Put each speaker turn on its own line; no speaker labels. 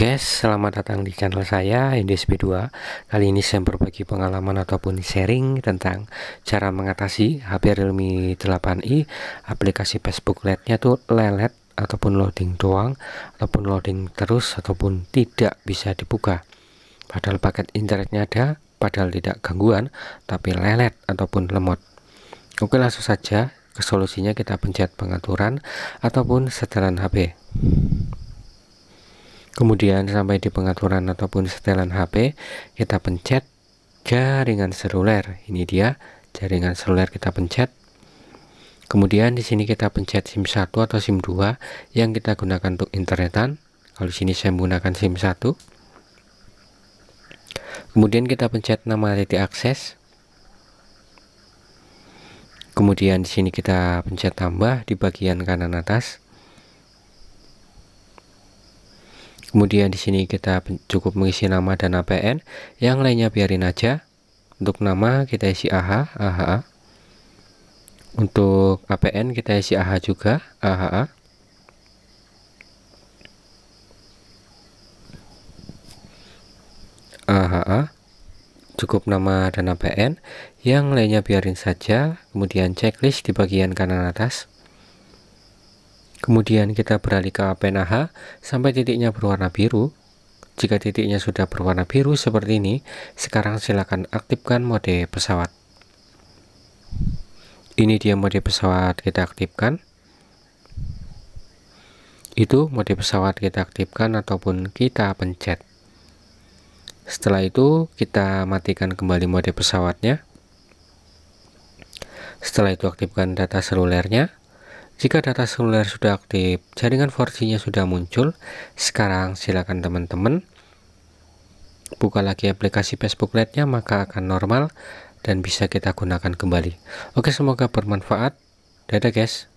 guys, selamat datang di channel saya NDSP2 Kali ini saya berbagi pengalaman ataupun sharing tentang cara mengatasi HP Realme 8i Aplikasi Facebook LED-nya tuh lelet ataupun loading doang Ataupun loading terus ataupun tidak bisa dibuka Padahal paket internetnya ada, padahal tidak gangguan Tapi lelet ataupun lemot Oke langsung saja ke solusinya kita pencet pengaturan ataupun setelan HP Kemudian sampai di pengaturan ataupun setelan HP, kita pencet jaringan seluler. Ini dia jaringan seluler kita pencet. Kemudian di sini kita pencet SIM 1 atau SIM 2 yang kita gunakan untuk internetan. Kalau di sini saya menggunakan SIM 1. Kemudian kita pencet nama titik akses. Kemudian di sini kita pencet tambah di bagian kanan atas. kemudian di sini kita cukup mengisi nama dan APN yang lainnya biarin aja untuk nama kita isi AHA AHA untuk APN kita isi AHA juga AHA AHA cukup nama dan APN yang lainnya biarin saja kemudian checklist di bagian kanan atas Kemudian kita beralih ke pena H sampai titiknya berwarna biru. Jika titiknya sudah berwarna biru seperti ini, sekarang silakan aktifkan mode pesawat. Ini dia mode pesawat kita aktifkan. Itu mode pesawat kita aktifkan ataupun kita pencet. Setelah itu kita matikan kembali mode pesawatnya. Setelah itu aktifkan data selulernya. Jika data seluler sudah aktif, jaringan 4G-nya sudah muncul. Sekarang silakan teman-teman buka lagi aplikasi Facebook Lite-nya maka akan normal dan bisa kita gunakan kembali. Oke, semoga bermanfaat. Dadah guys.